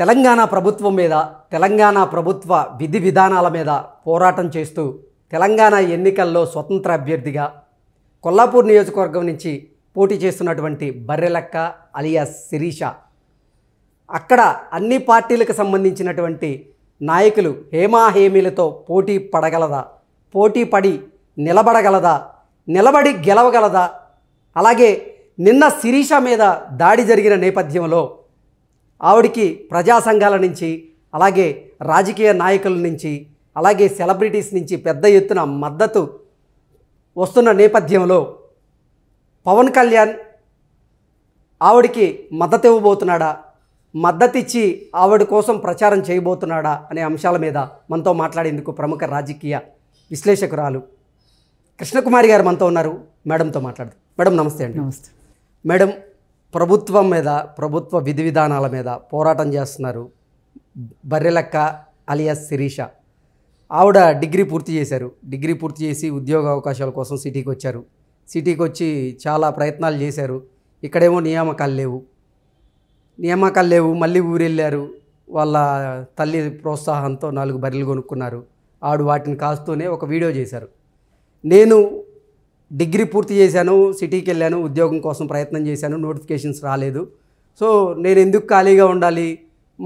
తెలంగాణ ప్రభుత్వం మీద తెలంగాణ ప్రభుత్వ విధి విధానాల మీద పోరాటం చేస్తూ తెలంగాణ ఎన్నికల్లో స్వతంత్ర అభ్యర్థిగా కొల్లాపూర్ నియోజకవర్గం నుంచి పోటీ చేస్తున్నటువంటి బర్రెలక్క అలియాస్ శిరీష అక్కడ అన్ని పార్టీలకు సంబంధించినటువంటి నాయకులు హేమాహేమీలతో పోటీ పడగలదా పోటీ పడి నిలబడగలదా నిలబడి గెలవగలదా అలాగే నిన్న శిరీష మీద దాడి జరిగిన నేపథ్యంలో ఆవిడికి ప్రజా సంఘాల నుంచి అలాగే రాజకీయ నాయకుల నుంచి అలాగే సెలబ్రిటీస్ నుంచి పెద్ద ఎత్తున మద్దతు వస్తున్న నేపథ్యంలో పవన్ కళ్యాణ్ ఆవిడికి మద్దతు ఇవ్వబోతున్నాడా మద్దతిచ్చి ఆవిడ కోసం ప్రచారం చేయబోతున్నాడా అనే అంశాల మీద మనతో మాట్లాడేందుకు ప్రముఖ రాజకీయ విశ్లేషకురాలు కృష్ణకుమారి గారు మనతో ఉన్నారు మేడంతో మాట్లాడదు మేడం నమస్తే అండి నమస్తే మేడం ప్రభుత్వం మీద ప్రభుత్వ విధి విధానాల మీద పోరాటం చేస్తున్నారు బర్రెలక్క అలియాస్ శిరీష ఆవిడ డిగ్రీ పూర్తి చేశారు డిగ్రీ పూర్తి చేసి ఉద్యోగ అవకాశాల కోసం సిటీకి వచ్చారు సిటీకి వచ్చి చాలా ప్రయత్నాలు చేశారు ఇక్కడేమో నియామకాలు లేవు నియామకాలు లేవు మళ్ళీ ఊరెళ్ళారు వాళ్ళ తల్లి ప్రోత్సాహంతో నాలుగు బర్రెలు కొనుక్కున్నారు ఆడు వాటిని కాస్తూనే ఒక వీడియో చేశారు నేను డిగ్రీ పూర్తి చేశాను సిటీకి వెళ్ళాను ఉద్యోగం కోసం ప్రయత్నం చేశాను నోటిఫికేషన్స్ రాలేదు సో నేను ఎందుకు ఖాళీగా ఉండాలి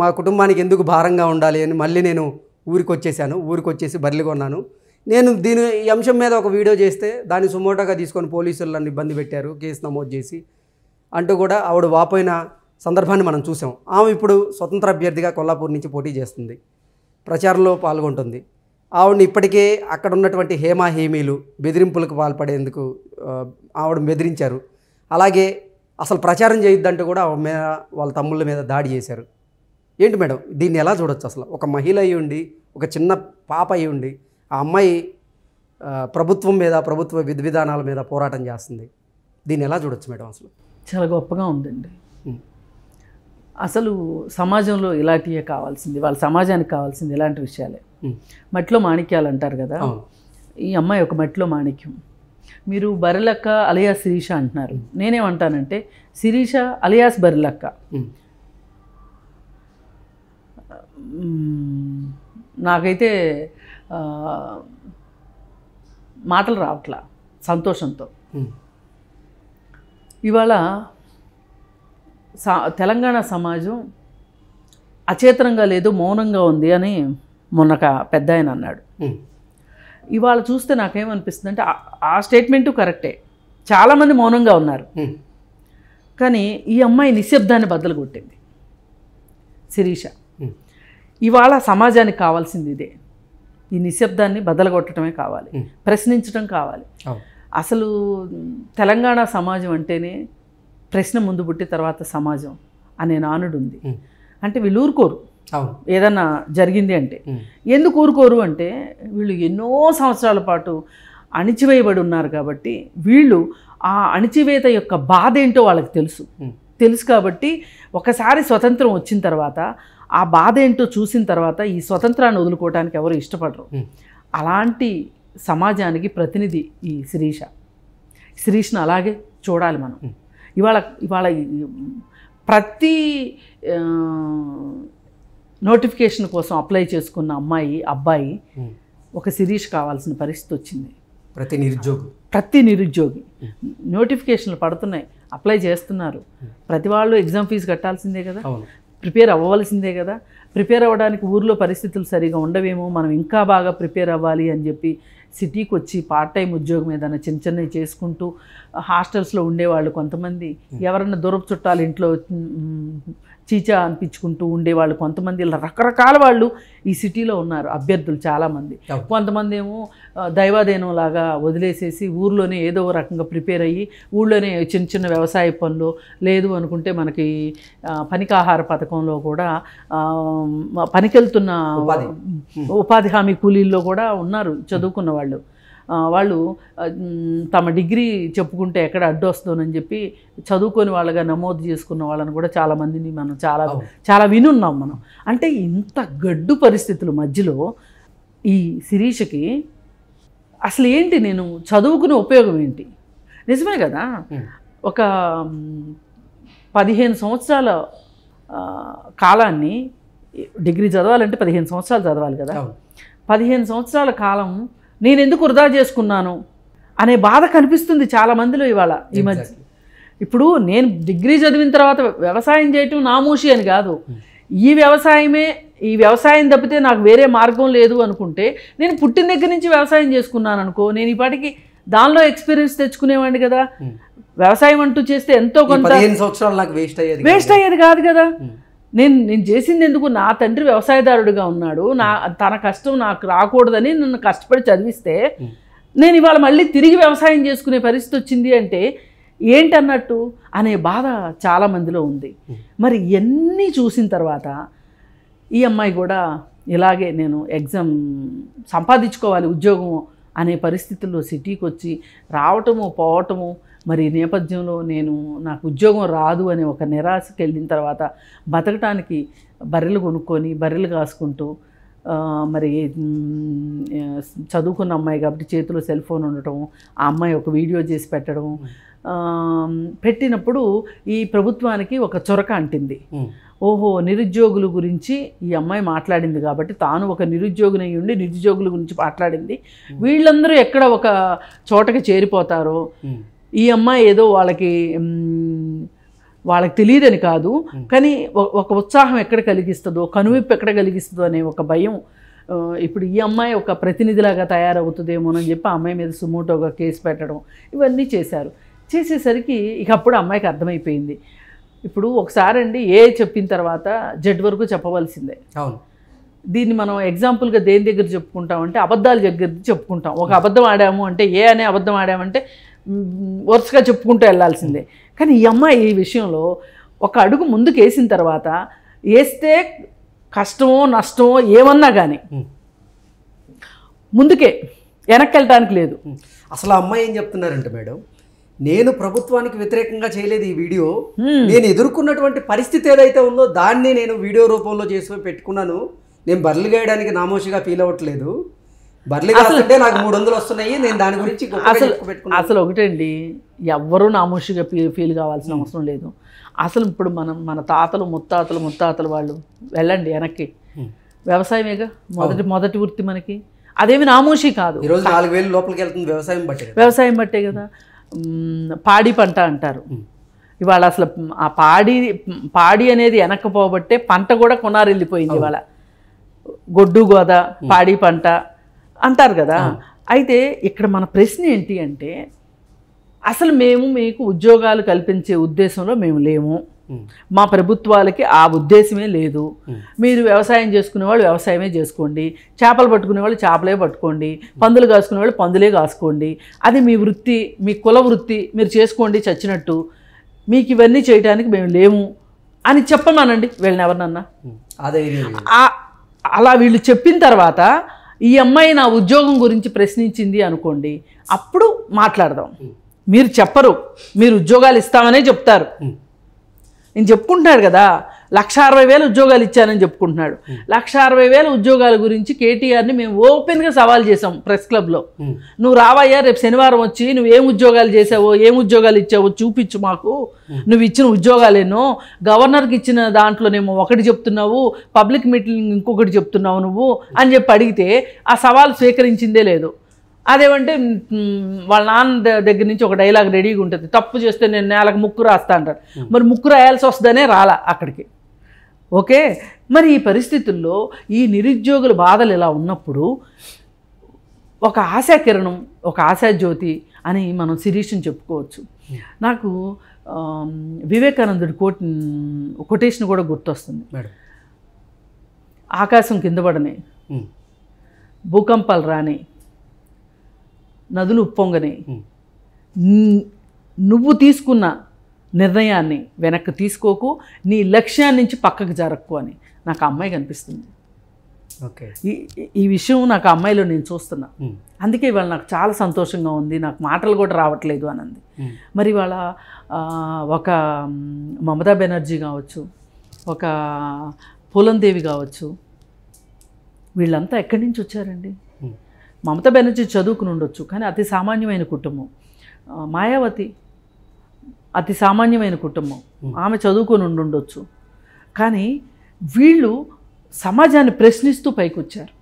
మా కుటుంబానికి ఎందుకు భారంగా ఉండాలి అని మళ్ళీ నేను ఊరికి వచ్చేసాను ఊరికి వచ్చేసి బదిలీ కొన్నాను నేను దీని అంశం మీద ఒక వీడియో చేస్తే దాన్ని సుమోటోగా తీసుకొని పోలీసులు నన్ను ఇబ్బంది పెట్టారు కేసు నమోదు చేసి అంటూ కూడా ఆవిడ వాపోయిన సందర్భాన్ని మనం చూసాం ఆమె ఇప్పుడు స్వతంత్ర అభ్యర్థిగా కొల్లాపూర్ నుంచి పోటీ చేస్తుంది ప్రచారంలో పాల్గొంటుంది ఆవిడని ఇప్పటికే అక్కడ ఉన్నటువంటి హేమా హేమీలు బెదిరింపులకు పాల్పడేందుకు ఆవిడ బెదిరించారు అలాగే అసలు ప్రచారం చేయొద్దంటూ కూడా ఆవిడ మీద వాళ్ళ తమ్ముళ్ళ మీద దాడి చేశారు ఏంటి మేడం దీన్ని ఎలా చూడొచ్చు అసలు ఒక మహిళ అయి ఉండి ఒక చిన్న పాప అయి ఉండి ఆ అమ్మాయి ప్రభుత్వం మీద ప్రభుత్వ విధి విధానాల మీద పోరాటం చేస్తుంది దీన్ని ఎలా చూడొచ్చు మేడం అసలు చాలా గొప్పగా ఉందండి అసలు సమాజంలో ఇలాంటివే కావాల్సింది వాళ్ళ సమాజానికి కావాల్సింది ఇలాంటి విషయాలే మట్టిలో మాణిక్యాలు అంటారు కదా ఈ అమ్మాయి ఒక మట్టిలో మాణిక్యం మీరు బరలక్క అలియాస్ శిరీష అంటున్నారు నేనేమంటానంటే శిరీష అలియాస్ బరలక్క నాకైతే మాటలు రావట్లా సంతోషంతో ఇవాళ తెలంగాణ సమాజం అచేతనంగా లేదు మౌనంగా ఉంది అని మొన్నక పెద్ద ఆయన అన్నాడు ఇవాళ చూస్తే నాకేమనిపిస్తుంది అంటే ఆ స్టేట్మెంటు కరెక్టే చాలామంది మౌనంగా ఉన్నారు కానీ ఈ అమ్మాయి నిశ్శబ్దాన్ని బద్దలు కొట్టింది శిరీష ఇవాళ సమాజానికి కావాల్సింది ఇదే ఈ నిశ్శబ్దాన్ని బదలగొట్టడమే కావాలి ప్రశ్నించడం కావాలి అసలు తెలంగాణ సమాజం అంటేనే ప్రశ్న ముందు పుట్టిన తర్వాత సమాజం అనే నానుడు ఉంది అంటే వీళ్ళు ఊరుకోరు ఏదన్నా జరిగింది అంటే ఎందుకు ఊరుకోరు అంటే వీళ్ళు ఎన్నో సంవత్సరాల పాటు అణిచివేయబడి ఉన్నారు కాబట్టి వీళ్ళు ఆ అణిచివేత యొక్క బాధ ఏంటో వాళ్ళకి తెలుసు తెలుసు కాబట్టి ఒకసారి స్వతంత్రం వచ్చిన తర్వాత ఆ బాధ ఏంటో చూసిన తర్వాత ఈ స్వతంత్రాన్ని వదులుకోవడానికి ఎవరు ఇష్టపడరు అలాంటి సమాజానికి ప్రతినిధి ఈ శిరీష శిరీష్ను అలాగే చూడాలి మనం ఇవాళ ఇవాళ ప్రతి నోటిఫికేషన్ కోసం అప్లై చేసుకున్న అమ్మాయి అబ్బాయి ఒక సిరీష్ కావాల్సిన పరిస్థితి వచ్చింది ప్రతి నిరుద్యోగి ప్రతి నిరుద్యోగి నోటిఫికేషన్లు పడుతున్నాయి అప్లై చేస్తున్నారు ప్రతి వాళ్ళు ఎగ్జామ్ ఫీజు కట్టాల్సిందే కదా ప్రిపేర్ అవ్వవలసిందే కదా ప్రిపేర్ అవ్వడానికి ఊర్లో పరిస్థితులు సరిగా ఉండవేమో మనం ఇంకా బాగా ప్రిపేర్ అవ్వాలి అని చెప్పి సిటీకి వచ్చి పార్ట్ టైం ఉద్యోగం ఏదైనా చిన్న చిన్నవి చేసుకుంటూ హాస్టల్స్లో ఉండేవాళ్ళు కొంతమంది ఎవరన్నా దూరపు చుట్టాలు ఇంట్లో చీచా అనిపించుకుంటూ ఉండేవాళ్ళు కొంతమంది ఇలా రకరకాల వాళ్ళు ఈ సిటీలో ఉన్నారు అభ్యర్థులు చాలామంది కొంతమంది ఏమో దైవాదేనం లాగా వదిలేసేసి ఊర్లోనే ఏదో రకంగా ప్రిపేర్ అయ్యి ఊళ్ళోనే చిన్న చిన్న వ్యవసాయ పనులు లేదు అనుకుంటే మనకి పనికాహార పథకంలో కూడా పనికెళ్తున్న ఉపాధి హామీ కూలీల్లో కూడా ఉన్నారు చదువుకున్న వాళ్ళు వాళ్ళు తమ డిగ్రీ చెప్పుకుంటే ఎక్కడ అడ్డు వస్తుందని చెప్పి చదువుకొని వాళ్ళగా నమోదు చేసుకున్న వాళ్ళని కూడా చాలామందిని మనం చాలా చాలా వినున్నాం మనం అంటే ఇంత గడ్డు పరిస్థితుల మధ్యలో ఈ శిరీషకి అసలు ఏంటి నేను చదువుకునే ఉపయోగం ఏంటి నిజమే కదా ఒక పదిహేను సంవత్సరాల కాలాన్ని డిగ్రీ చదవాలంటే పదిహేను సంవత్సరాలు చదవాలి కదా పదిహేను సంవత్సరాల కాలం నేను ఎందుకు వృధా చేసుకున్నాను అనే బాధ కనిపిస్తుంది చాలామందిలో ఇవాళ ఈ మధ్య ఇప్పుడు నేను డిగ్రీ చదివిన తర్వాత వ్యవసాయం చేయటం నామూషి అని కాదు ఈ వ్యవసాయమే ఈ వ్యవసాయం తప్పితే నాకు వేరే మార్గం లేదు అనుకుంటే నేను పుట్టిన దగ్గర నుంచి వ్యవసాయం చేసుకున్నాను అనుకో నేను ఇప్పటికి దానిలో ఎక్స్పీరియన్స్ తెచ్చుకునేవాడిని కదా hmm. వ్యవసాయం అంటూ చేస్తే ఎంతో కొంత వేస్ట్ అయ్యేది వేస్ట్ అయ్యేది కాదు కదా hmm. నేను నేను చేసింది ఎందుకు నా తండ్రి వ్యవసాయదారుడిగా ఉన్నాడు నా తన కష్టం నాకు రాకూడదని నన్ను కష్టపడి చదివిస్తే నేను ఇవాళ మళ్ళీ తిరిగి వ్యవసాయం చేసుకునే పరిస్థితి వచ్చింది అంటే ఏంటన్నట్టు అనే బాధ చాలామందిలో ఉంది మరి ఇవన్నీ చూసిన తర్వాత ఈ అమ్మాయి కూడా ఇలాగే నేను ఎగ్జామ్ సంపాదించుకోవాలి ఉద్యోగము అనే పరిస్థితుల్లో సిటీకి వచ్చి రావటము పోవటము మరి నేపథ్యంలో నేను నాకు ఉద్యోగం రాదు అనే ఒక నిరాశకి వెళ్ళిన తర్వాత బతకటానికి బర్రెలు కొనుక్కొని బర్రెలు కాసుకుంటూ మరి చదువుకున్న అమ్మాయి కాబట్టి చేతిలో సెల్ ఫోన్ ఉండటం ఆ అమ్మాయి ఒక వీడియో చేసి పెట్టడం పెట్టినప్పుడు ఈ ప్రభుత్వానికి ఒక చొరక అంటింది ఓహో నిరుద్యోగుల గురించి ఈ అమ్మాయి మాట్లాడింది కాబట్టి తాను ఒక నిరుద్యోగిని ఉండి నిరుద్యోగుల గురించి మాట్లాడింది వీళ్ళందరూ ఎక్కడ ఒక చోటకి చేరిపోతారో ఈ అమ్మాయి ఏదో వాళ్ళకి వాళ్ళకి తెలియదని కాదు కానీ ఒక ఉత్సాహం ఎక్కడ కలిగిస్తుందో కనువిప్పు ఎక్కడ కలిగిస్తుందో అనే ఒక భయం ఇప్పుడు ఈ అమ్మాయి ఒక ప్రతినిధిలాగా తయారవుతుందేమోనని చెప్పి ఆ అమ్మాయి మీద సుమోటోగా కేసు పెట్టడం ఇవన్నీ చేశారు చేసేసరికి ఇక అప్పుడు అమ్మాయికి అర్థమైపోయింది ఇప్పుడు ఒకసారి అండి ఏ చెప్పిన తర్వాత జడ్ వరకు చెప్పవలసిందే అవును దీన్ని మనం ఎగ్జాంపుల్గా దేని దగ్గర చెప్పుకుంటాం అంటే అబద్ధాల దగ్గర చెప్పుకుంటాం ఒక అబద్ధం ఆడాము అంటే ఏ అనే అబద్ధం ఆడామంటే వరుసగా చెప్పుకుంటూ వెళ్ళాల్సిందే కానీ ఈ అమ్మాయి ఈ విషయంలో ఒక అడుగు ముందుకు వేసిన తర్వాత వేస్తే కష్టమో నష్టమో ఏమన్నా కానీ ముందుకే వెనక్కి వెళ్ళడానికి లేదు అసలు అమ్మాయి ఏం చెప్తున్నారంటే మేడం నేను ప్రభుత్వానికి వ్యతిరేకంగా చేయలేదు ఈ వీడియో నేను ఎదుర్కొన్నటువంటి పరిస్థితి ఏదైతే ఉందో దాన్ని నేను వీడియో రూపంలో చేసి పెట్టుకున్నాను నేను బర్రెలు గేయడానికి నామోషిగా ఫీల్ అవ్వట్లేదు మూడు వందలు వస్తున్నాయి అసలు అసలు ఒకటండి ఎవ్వరూ నామోషిగా ఫీల్ ఫీల్ కావాల్సిన అవసరం లేదు అసలు ఇప్పుడు మనం మన తాతలు ముత్తాతలు ముత్తాతలు వాళ్ళు వెళ్ళండి వెనక్కి వ్యవసాయమేగా మొదటి మొదటి వృత్తి మనకి అదేమి నామోషి కాదు ఈరోజు నాలుగు వేలు లోపలికి వెళ్తుంది వ్యవసాయం బట్టే వ్యవసాయం బట్టే కదా పాడి పంట అంటారు ఇవాళ అసలు ఆ పాడి పాడి అనేది వెనక్కపోబట్టే పంట కూడా కొనారు వెళ్ళిపోయింది ఇవాళ గొడ్డు గోద పాడి పంట అంటారు కదా అయితే ఇక్కడ మన ప్రశ్న ఏంటి అంటే అసలు మేము మీకు ఉద్యోగాలు కల్పించే ఉద్దేశంలో మేము లేము మా ప్రభుత్వాలకి ఆ ఉద్దేశమే లేదు మీరు వ్యవసాయం చేసుకునే వాళ్ళు వ్యవసాయమే చేసుకోండి చేపలు పట్టుకునే వాళ్ళు చేపలే పట్టుకోండి పందులు కాసుకునే వాళ్ళు పందులే కాసుకోండి అది మీ వృత్తి మీ కుల వృత్తి మీరు చేసుకోండి చచ్చినట్టు మీకు ఇవన్నీ చేయడానికి మేము లేము అని చెప్పమానండి వీళ్ళని ఎవరినన్నా అదే అలా వీళ్ళు చెప్పిన తర్వాత ఈ అమ్మాయి నా ఉద్యోగం గురించి ప్రశ్నించింది అనుకోండి అప్పుడు మాట్లాడదాం మీరు చెప్పరు మీరు ఉద్యోగాలు ఇస్తామనే చెప్తారు నేను చెప్పుకుంటున్నారు కదా లక్ష అరవై వేల ఉద్యోగాలు ఇచ్చానని చెప్పుకుంటున్నాడు లక్ష అరవై వేల ఉద్యోగాల గురించి కేటీఆర్ని మేము ఓపెన్గా సవాల్ చేసాం ప్రెస్ క్లబ్లో నువ్వు రావయ్యా రేపు శనివారం వచ్చి నువ్వు ఏం ఉద్యోగాలు చేసావో ఏం ఉద్యోగాలు ఇచ్చావో చూపించు మాకు నువ్వు ఇచ్చిన ఉద్యోగాలేనో గవర్నర్కి ఇచ్చిన దాంట్లోనేమో ఒకటి చెప్తున్నావు పబ్లిక్ మీటింగ్ ఇంకొకటి చెప్తున్నావు నువ్వు అని చెప్పి అడిగితే ఆ సవాల్ స్వీకరించిందే లేదు అదేమంటే వాళ్ళ నాన్న దగ్గర నుంచి ఒక డైలాగ్ రెడీగా ఉంటుంది తప్పు చేస్తే నేను నేలకు ముక్కు రాస్తా అంటారు మరి ముక్కు రాయాల్సి వస్తుందనే రాలా అక్కడికి ఓకే మరి ఈ పరిస్థితుల్లో ఈ నిరుద్యోగుల బాధలు ఇలా ఉన్నప్పుడు ఒక ఆశాకిరణం ఒక ఆశాజ్యోతి అని మనం శిరీష్ని చెప్పుకోవచ్చు hmm. నాకు వివేకానందుడి కోట్ కొటేషన్ కూడా గుర్తొస్తుంది మేడం ఆకాశం కింద పడని hmm. భూకంపాలు రాని నదులు ఉప్పొంగని hmm. నువ్వు తీసుకున్న నిర్ణయాన్ని వెనక్కి తీసుకోకు నీ లక్ష్యాన్ని నుంచి పక్కకు జరక్కు అని నాకు అమ్మాయి కనిపిస్తుంది ఓకే ఈ ఈ విషయం నాకు అమ్మాయిలో నేను చూస్తున్నా అందుకే ఇవాళ నాకు చాలా సంతోషంగా ఉంది నాకు మాటలు కూడా రావట్లేదు అని అంది మరి ఇవాళ ఒక మమతా బెనర్జీ కావచ్చు ఒక పూలందేవి కావచ్చు వీళ్ళంతా ఎక్కడి నుంచి వచ్చారండి మమతా బెనర్జీ చదువుకుని ఉండొచ్చు కానీ అతి సామాన్యమైన కుటుంబం మాయావతి అతి సామాన్యమైన కుటుంబం ఆమె చదువుకొని ఉండుండొచ్చు కానీ వీళ్ళు సమాజాన్ని ప్రశ్నిస్తూ పైకొచ్చారు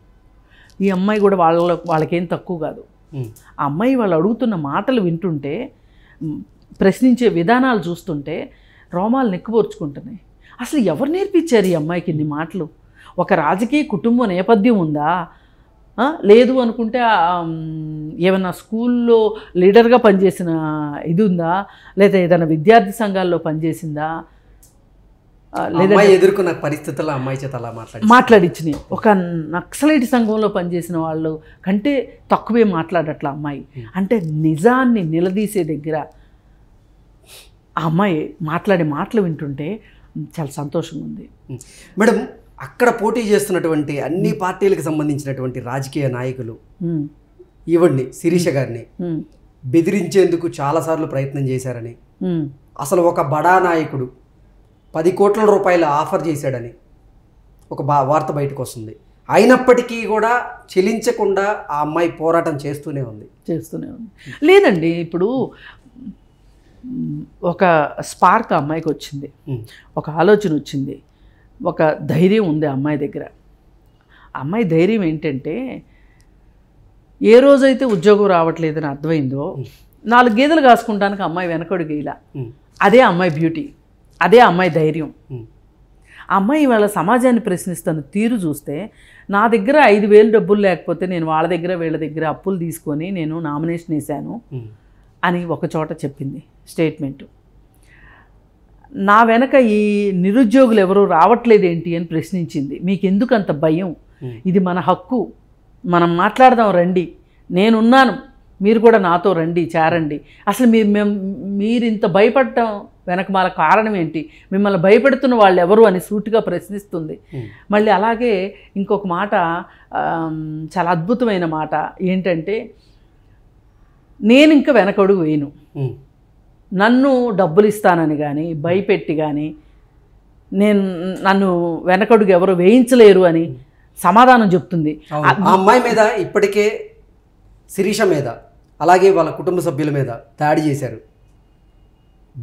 ఈ అమ్మాయి కూడా వాళ్ళ వాళ్ళకేం తక్కువ కాదు ఆ అమ్మాయి వాళ్ళు అడుగుతున్న మాటలు వింటుంటే ప్రశ్నించే విధానాలు చూస్తుంటే రోమాలు నెక్కుపోర్చుకుంటున్నాయి అసలు ఎవరు నేర్పించారు ఈ అమ్మాయికి ఇన్ని మాటలు ఒక రాజకీయ కుటుంబ నేపథ్యం ఉందా లేదు అనుకుంటే ఏమైనా స్కూల్లో లీడర్గా పనిచేసిన ఇది ఉందా లేదా ఏదైనా విద్యార్థి సంఘాల్లో పనిచేసిందా లేదా ఎదుర్కొన్న పరిస్థితుల్లో అమ్మాయి చేత అలా మాట్లాడి మాట్లాడించినాయి ఒక నక్సలైట్ సంఘంలో పనిచేసిన వాళ్ళు కంటే తక్కువే మాట్లాడట్ల అమ్మాయి అంటే నిజాన్ని నిలదీసే దగ్గర ఆ అమ్మాయి మాట్లాడే మాటలు వింటుంటే చాలా సంతోషంగా ఉంది మేడం అక్కడ పోటీ చేస్తున్నటువంటి అన్ని పార్టీలకు సంబంధించినటువంటి రాజకీయ నాయకులు ఇవ్వండి శిరీష గారిని బెదిరించేందుకు చాలాసార్లు ప్రయత్నం చేశారని అసలు ఒక బడా నాయకుడు పది కోట్ల రూపాయలు ఆఫర్ చేశాడని ఒక బా వార్త బయటకు వస్తుంది అయినప్పటికీ కూడా చెలించకుండా ఆ అమ్మాయి పోరాటం చేస్తూనే ఉంది చేస్తూనే ఉంది లేదండి ఇప్పుడు ఒక స్పార్క్ అమ్మాయికి వచ్చింది ఒక ఆలోచన వచ్చింది ఒక ధైర్యం ఉంది అమ్మాయి దగ్గర అమ్మాయి ధైర్యం ఏంటంటే ఏ రోజైతే ఉద్యోగం రావట్లేదని అర్థమైందో నాలుగు గేదెలు కాసుకుంటానికి అమ్మాయి వెనకడు గీల అదే అమ్మాయి బ్యూటీ అదే అమ్మాయి ధైర్యం అమ్మాయి వాళ్ళ సమాజాన్ని ప్రశ్నిస్తున్న తీరు చూస్తే నా దగ్గర ఐదు వేలు డబ్బులు లేకపోతే నేను వాళ్ళ దగ్గర వీళ్ళ దగ్గర అప్పులు తీసుకొని నేను నామినేషన్ వేశాను అని ఒక చోట చెప్పింది స్టేట్మెంటు నా వెనక ఈ నిరుద్యోగులు ఎవరూ రావట్లేదేంటి అని ప్రశ్నించింది మీకు ఎందుకు అంత భయం ఇది మన హక్కు మనం మాట్లాడదాం రండి నేనున్నాను మీరు కూడా నాతో రండి చేరండి అసలు మీరు మేము మీరు ఇంత భయపడటం వెనక మాల కారణం ఏంటి మిమ్మల్ని భయపెడుతున్న వాళ్ళు ఎవరు అని సూటిగా ప్రశ్నిస్తుంది మళ్ళీ అలాగే ఇంకొక మాట చాలా అద్భుతమైన మాట ఏంటంటే నేను ఇంకా వెనకడుగు వేయను నన్ను డబ్బులు ఇస్తానని కానీ భయపెట్టి కానీ నేను నన్ను వెనకడుగు ఎవరు వేయించలేరు అని సమాధానం చెప్తుంది ఆ అమ్మాయి మీద ఇప్పటికే శిరీష మీద అలాగే వాళ్ళ కుటుంబ సభ్యుల మీద దాడి చేశారు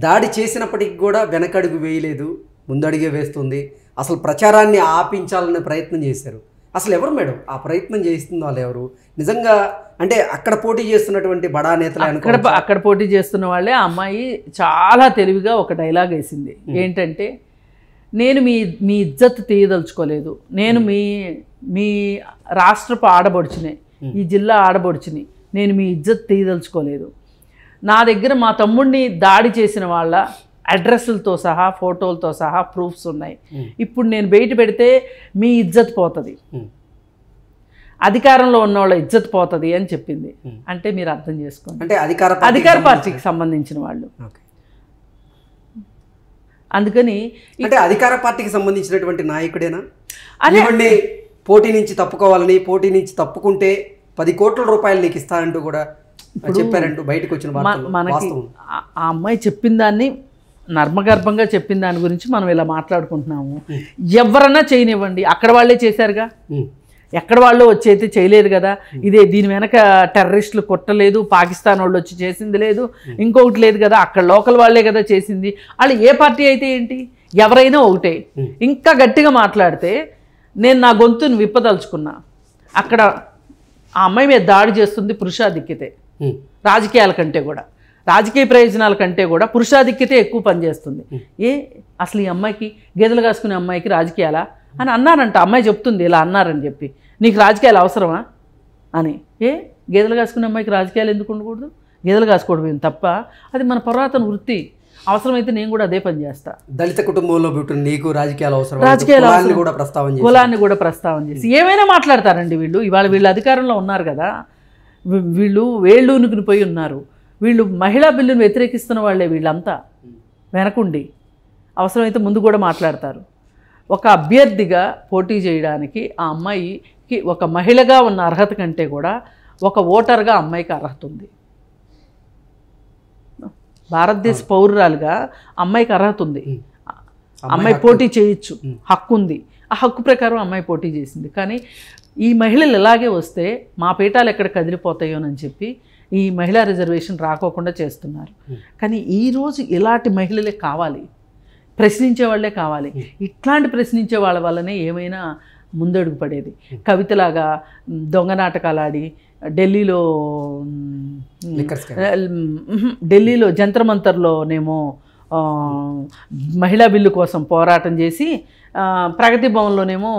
దాడి చేసినప్పటికి కూడా వెనకడుగు వేయలేదు ముందడుగే వేస్తుంది అసలు ప్రచారాన్ని ఆపించాలనే ప్రయత్నం చేశారు అసలు ఎవరు మేడం ఆ ప్రయత్నం చేస్తుంది వాళ్ళు ఎవరు నిజంగా అంటే అక్కడ పోటీ చేస్తున్నటువంటి బడా నేతలు అక్కడ అక్కడ పోటీ చేస్తున్న వాళ్ళే అమ్మాయి చాలా తెలివిగా ఒక డైలాగ్ వేసింది ఏంటంటే నేను మీ మీ ఇజ్జత్ తీయదలుచుకోలేదు నేను మీ మీ రాష్ట్రపు ఆడబడుచునే ఈ జిల్లా ఆడబడుచుని నేను మీ ఇజ్జత్ తీయదలుచుకోలేదు నా దగ్గర మా తమ్ముడిని దాడి చేసిన వాళ్ళ అడ్రస్లతో సహా ఫోటోలతో సహా ప్రూఫ్స్ ఉన్నాయి ఇప్పుడు నేను బయట పెడితే మీ ఇజ్జత్ పోతుంది అధికారంలో ఉన్న వాళ్ళ ఇజ్జత్ పోతుంది అని చెప్పింది అంటే మీరు అర్థం చేసుకోండి అంటే అధికార అధికార పార్టీకి సంబంధించిన వాళ్ళు అందుకని అంటే అధికార పార్టీకి సంబంధించినటువంటి నాయకుడేనా అదే పోటీ నుంచి తప్పుకోవాలని పోటీ నుంచి తప్పుకుంటే పది కోట్ల రూపాయలు నీకు ఇస్తానంటూ కూడా చెప్పారంటూ బయటకు వచ్చిన మనకి ఆ అమ్మాయి చెప్పిన దాన్ని నర్మగర్భంగా చెప్పిన దాని గురించి మనం ఇలా మాట్లాడుకుంటున్నాము ఎవరన్నా చేయనివ్వండి అక్కడ వాళ్ళే చేశారుగా ఎక్కడ వాళ్ళు వచ్చి అయితే చేయలేదు కదా ఇదే దీని వెనక టెర్రరిస్టులు కొట్టలేదు పాకిస్తాన్ వాళ్ళు వచ్చి చేసింది లేదు ఇంకొకటి లేదు కదా అక్కడ లోకల్ వాళ్ళే కదా చేసింది వాళ్ళు ఏ పార్టీ అయితే ఏంటి ఎవరైనా ఒకటే ఇంకా గట్టిగా మాట్లాడితే నేను నా గొంతుని విప్పదలుచుకున్నా అక్కడ ఆ అమ్మాయి మీద దాడి చేస్తుంది పురుషాధిక్యతే రాజకీయాల కంటే కూడా రాజకీయ ప్రయోజనాల కంటే కూడా పురుషాధిక్యతే ఎక్కువ పనిచేస్తుంది ఏ అసలు ఈ అమ్మాయికి గేదెలు కాసుకునే అమ్మాయికి రాజకీయాలా అని అన్నారంట అమ్మాయి చెప్తుంది ఇలా అన్నారని చెప్పి నీకు రాజకీయాలు అవసరమా అని ఏ గేదెలు కాసుకునే అమ్మాయికి రాజకీయాలు ఎందుకు ఉండకూడదు గేదెలు కాసుకోవడం తప్ప అది మన పురాతన వృత్తి అవసరమైతే నేను కూడా అదే పని చేస్తా దళిత కుటుంబంలో నీకు రాజకీయాలు అవసరం రాజకీయాలు కూడా ప్రస్తావన కులాన్ని కూడా ప్రస్తావన చేసి ఏమైనా మాట్లాడతారండి వీళ్ళు ఇవాళ వీళ్ళు అధికారంలో ఉన్నారు కదా వీళ్ళు వేళ్ళు పోయి ఉన్నారు వీళ్ళు మహిళా బిల్లును వ్యతిరేకిస్తున్న వాళ్ళే వీళ్ళంతా వెనకుండి అవసరమైతే ముందు కూడా మాట్లాడతారు ఒక అభ్యర్థిగా పోటీ చేయడానికి ఆ అమ్మాయికి ఒక మహిళగా ఉన్న అర్హత కంటే కూడా ఒక ఓటర్గా అమ్మాయికి అర్హత ఉంది భారతదేశ పౌరురాలుగా అమ్మాయికి అర్హత ఉంది అమ్మాయి పోటీ చేయొచ్చు హక్కు ఉంది ఆ హక్కు ప్రకారం అమ్మాయి పోటీ చేసింది కానీ ఈ మహిళలు ఇలాగే వస్తే మా పీఠాలు ఎక్కడ కదిలిపోతాయోనని చెప్పి ఈ మహిళా రిజర్వేషన్ రాకోకుండా చేస్తున్నారు hmm. కానీ ఈరోజు ఇలాంటి మహిళలే కావాలి ప్రశ్నించే వాళ్ళే కావాలి hmm. ఇట్లాంటి ప్రశ్నించే వాళ్ళ వల్లనే ఏమైనా ముందడుగు పడేది hmm. కవితలాగా దొంగ నాటకాలు ఆడి ఢిల్లీలో ఢిల్లీలో జంతర్ మంతర్లోనేమో మహిళా బిల్లు కోసం పోరాటం చేసి ప్రగతి భవన్లోనేమో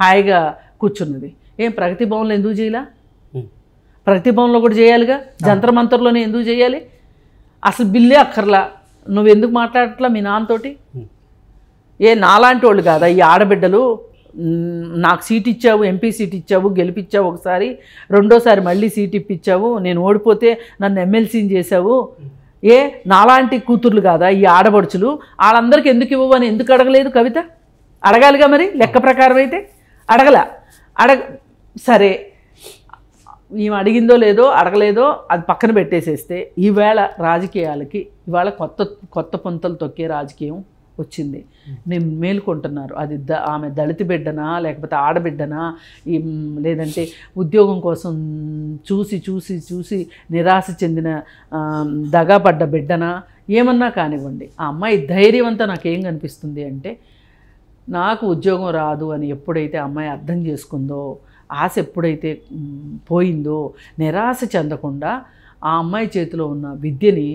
హాయిగా కూర్చున్నది ఏం ప్రగతి భవన్లో ఎందుకు చేయాల ప్రతిభంలో కూడా చేయాలిగా జంతర్ మంతర్లోనే ఎందుకు చేయాలి అసలు బిల్లే అక్కర్లా నువ్వు ఎందుకు మాట్లాడట్లా మీ నాన్నతోటి ఏ నాలాంటి వాళ్ళు కాదా ఈ ఆడబిడ్డలు నాకు సీట్ ఇచ్చావు ఎంపీ సీట్ ఇచ్చావు గెలిపించావు ఒకసారి రెండోసారి మళ్ళీ సీట్ ఇప్పించావు నేను ఓడిపోతే నన్ను ఎమ్మెల్సీని చేశావు ఏ నాలాంటి కూతుర్లు కాదా ఈ ఆడబడుచులు వాళ్ళందరికీ ఎందుకు ఇవ్వవు అని ఎందుకు అడగలేదు కవిత అడగాలిగా మరి లెక్క ప్రకారం అయితే అడగల అడగ సరే మేము అడిగిందో లేదో అడగలేదో అది పక్కన పెట్టేసేస్తే ఈవేళ రాజకీయాలకి ఇవాళ కొత్త కొత్త పొంతలు తొక్కే రాజకీయం వచ్చింది నేను మేలుకుంటున్నారు అది ద ఆమె దళిత బిడ్డనా లేకపోతే ఆడబిడ్డనా లేదంటే ఉద్యోగం కోసం చూసి చూసి చూసి నిరాశ చెందిన దగాపడ్డ బిడ్డనా ఏమన్నా కానివ్వండి ఆ అమ్మాయి ధైర్యం అంతా నాకేం కనిపిస్తుంది అంటే నాకు ఉద్యోగం రాదు అని ఎప్పుడైతే అమ్మాయి అర్థం చేసుకుందో ఆశ ఎప్పుడైతే పోయిందో నిరాశ చెందకుండా ఆ అమ్మాయి చేతిలో ఉన్న విద్యని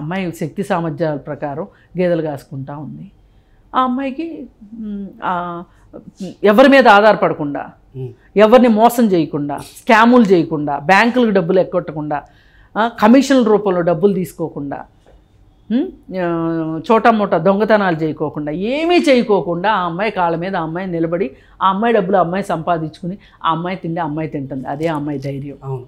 అమ్మాయి శక్తి సామర్థ్యాల ప్రకారం గేదెలు కాసుకుంటా ఉంది ఆ అమ్మాయికి ఎవరి మీద ఆధారపడకుండా ఎవరిని మోసం చేయకుండా స్కాములు చేయకుండా బ్యాంకులకు డబ్బులు ఎక్కొట్టకుండా కమిషన్ల రూపంలో డబ్బులు తీసుకోకుండా చోటమూట దొంగతనాలు చేయకోకుండా ఏమీ చేయకోకుండా ఆ అమ్మాయి కాళ్ళ మీద ఆ అమ్మాయి నిలబడి ఆ అమ్మాయి డబ్బులు అమ్మాయి సంపాదించుకుని ఆ అమ్మాయి తిండి అమ్మాయి తింటుంది అదే అమ్మాయి ధైర్యం అవును